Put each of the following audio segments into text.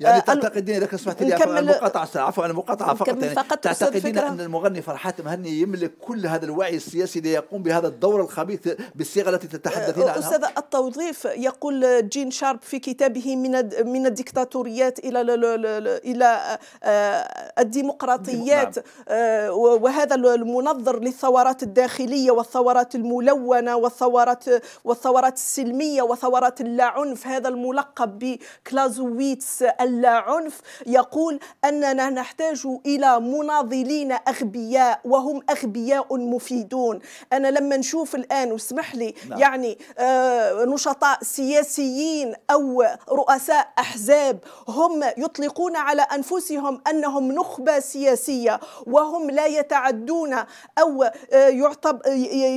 يعني آه، تعتقدين اذا سمحت لي المقاطعه عفوا انا مقاطعه فقط يعني فقط تعتقدين ان المغني فرحات مهني يملك كل هذا الوعي السياسي ليقوم بهذا الدور الخبيث بالصيغه التي تتحدثين عنها استاذ التوظيف يقول جين شارب في كتابه من من الديكتاتوريات الى الى آه، الديمقراطيات نعم. آه، وهذا المنظر للثورات الداخليه والثورات الملونه والثورات والثورات السلميه وثورات اللا عنف هذا الملقب بكلازويتس اللاعنف يقول أننا نحتاج إلى مناضلين أغبياء وهم أغبياء مفيدون أنا لما نشوف الآن واسمح لي لا. نعم. يعني آه، نشطاء سياسيين أو رؤساء أحزاب هم يطلقون على أنفسهم أنهم نخبة سياسية وهم لا يتعدون أو آه، يعتب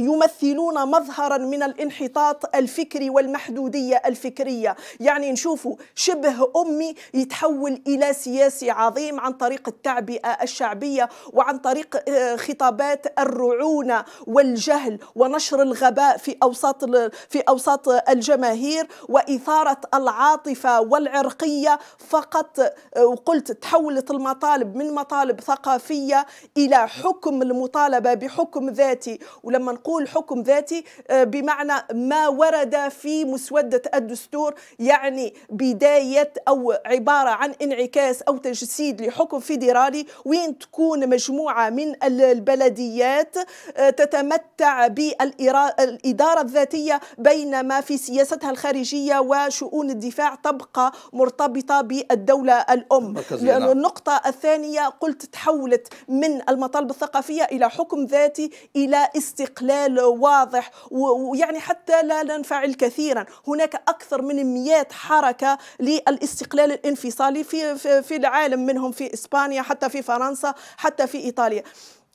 يمثلون مظهرا من الانحطاط الفكري والمحدودية الفكرية يعني نشوفوا شبه أمي بيتحول إلى سياسي عظيم عن طريق التعبئة الشعبية وعن طريق آه، خطابات الرعونة والجهل ونشر الغباء في أوساط في أوساط الجماهير وإثارة العاطفة والعرقية فقط آه، وقلت تحولت المطالب من مطالب ثقافية إلى حكم المطالبة بحكم ذاتي ولما نقول حكم ذاتي آه، بمعنى ما ورد في مسودة الدستور يعني بداية أو عبارة عبارة عن انعكاس أو تجسيد لحكم فيدرالي وين تكون مجموعة من البلديات آه، تتمتع بالإدارة الذاتية بينما في سياستها الخارجية وشؤون الدفاع تبقى مرتبطة بالدولة الأم لأن نعم. النقطة الثانية قلت تحولت من المطالب الثقافية إلى حكم ذاتي إلى استقلال واضح ويعني حتى لا ننفعل كثيرا هناك أكثر من مئات حركة للاستقلال الانفعالي الانفصالي في, في, في العالم منهم في إسبانيا حتى في فرنسا حتى في إيطاليا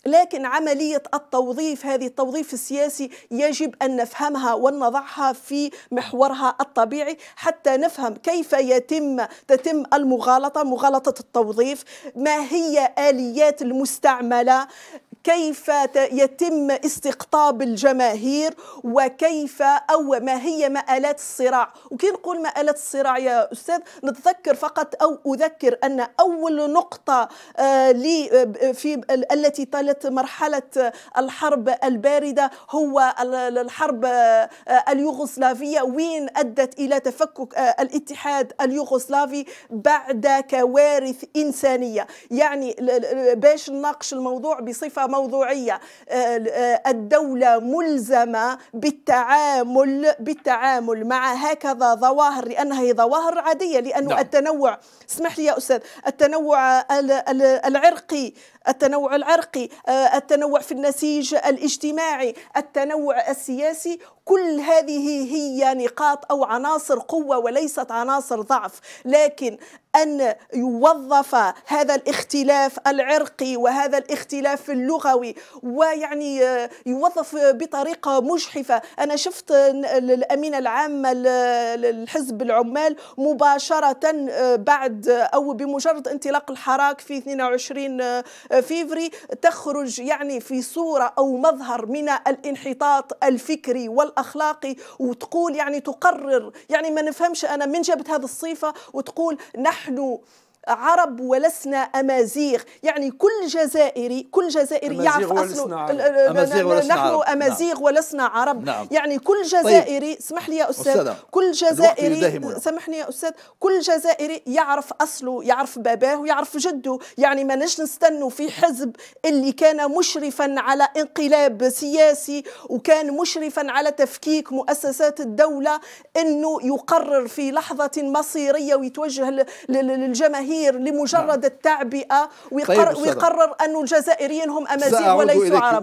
لكن عملية التوظيف هذه التوظيف السياسي يجب أن نفهمها ونضعها في محورها الطبيعي حتى نفهم كيف يتم تتم المغالطة مغالطة التوظيف ما هي آليات المستعملة كيف يتم استقطاب الجماهير وكيف او ما هي مآلات الصراع وكي نقول مآلات الصراع يا استاذ نتذكر فقط او اذكر ان اول نقطه آه، آه، في التي طالت مرحله آه، الحرب البارده هو الحرب اليوغوسلافيه وين ادت الى تفكك الاتحاد اليوغوسلافي بعد كوارث انسانيه يعني باش نناقش الموضوع بصفه موضوعيه آه، آه، الدوله ملزمه بالتعامل بالتعامل مع هكذا ظواهر لانها هي ظواهر عاديه لانه نعم. التنوع اسمح لي يا استاذ التنوع العرقي التنوع العرقي آه، التنوع في النسيج الاجتماعي التنوع السياسي كل هذه هي نقاط او عناصر قوه وليست عناصر ضعف لكن أن يوظف هذا الاختلاف العرقي وهذا الاختلاف اللغوي ويعني آه، يوظف بطريقة مجحفة أنا شفت الأمينة العامة للحزب العمال مباشرة آه، بعد أو بمجرد انطلاق الحراك في 22 آه، فيفري تخرج يعني في صورة أو مظهر من الانحطاط الفكري والأخلاقي وتقول يعني تقرر يعني ما نفهمش أنا من جابت هذه الصفة وتقول نحن 很多。عرب ولسنا امازيغ يعني كل جزائري كل جزائري يعرف اصله أمازيغ ولسنا نحن نعم. امازيغ ولسنا عرب نعم. يعني كل طيب. جزائري طيب. اسمح لي يا استاذ كل جزائري سامحني يا استاذ كل جزائري يعرف اصله يعرف باباه ويعرف جده يعني ما نش نستنوا في حزب اللي كان مشرفا على انقلاب سياسي وكان مشرفا على تفكيك مؤسسات الدوله انه يقرر في لحظه مصيريه ويتوجه للجماهير التعبير لمجرد نعم. التعبئة ويقرر, طيب ويقرر أن الجزائريين هم أمازيغ وليسوا عرب